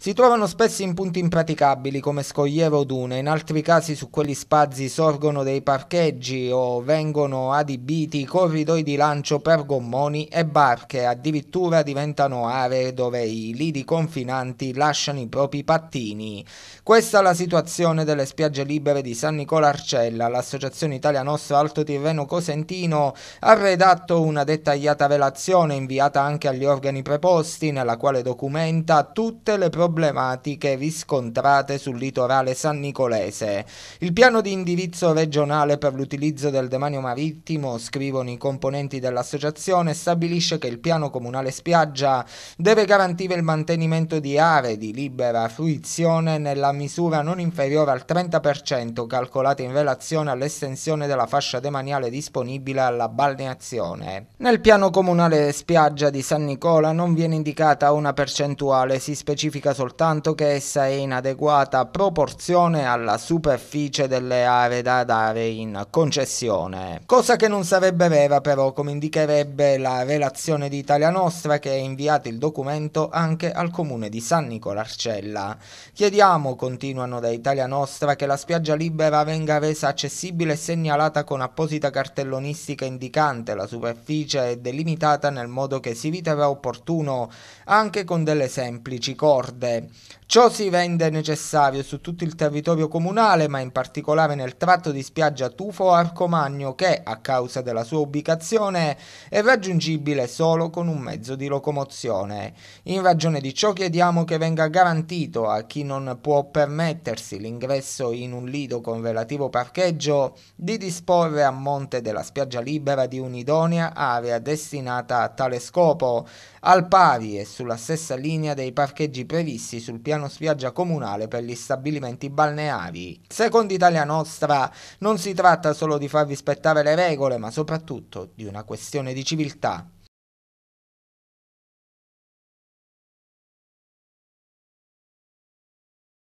Si trovano spesso in punti impraticabili come scogliere o dune, in altri casi su quegli spazi sorgono dei parcheggi o vengono adibiti corridoi di lancio per gommoni e barche, addirittura diventano aree dove i lidi confinanti lasciano i propri pattini. Questa è la situazione delle spiagge libere di San Nicola Arcella. L'associazione Italia Nostra Alto Tirreno Cosentino ha redatto una dettagliata relazione inviata anche agli organi preposti nella quale documenta tutte le proprie problematiche riscontrate sul litorale san Nicolese. Il piano di indirizzo regionale per l'utilizzo del demanio marittimo, scrivono i componenti dell'associazione, stabilisce che il piano comunale spiaggia deve garantire il mantenimento di aree di libera fruizione nella misura non inferiore al 30% calcolate in relazione all'estensione della fascia demaniale disponibile alla balneazione. Nel piano comunale spiaggia di San Nicola non viene indicata una percentuale, si specifica soltanto che essa è in adeguata proporzione alla superficie delle aree da dare in concessione. Cosa che non sarebbe vera però, come indicherebbe la relazione di Italia Nostra che ha inviato il documento anche al comune di San Nicolarcella. Chiediamo, continuano da Italia Nostra, che la spiaggia libera venga resa accessibile e segnalata con apposita cartellonistica indicante la superficie e delimitata nel modo che si riterrà opportuno, anche con delle semplici corde Giuseppe. Ciò si rende necessario su tutto il territorio comunale, ma in particolare nel tratto di spiaggia Tufo Arcomagno che, a causa della sua ubicazione, è raggiungibile solo con un mezzo di locomozione. In ragione di ciò chiediamo che venga garantito a chi non può permettersi l'ingresso in un lido con relativo parcheggio di disporre a monte della spiaggia libera di un'idonea area destinata a tale scopo, al pari e sulla stessa linea dei parcheggi previsti previsti sul piano spiaggia comunale per gli stabilimenti balneari. Secondo Italia Nostra non si tratta solo di far rispettare le regole, ma soprattutto di una questione di civiltà.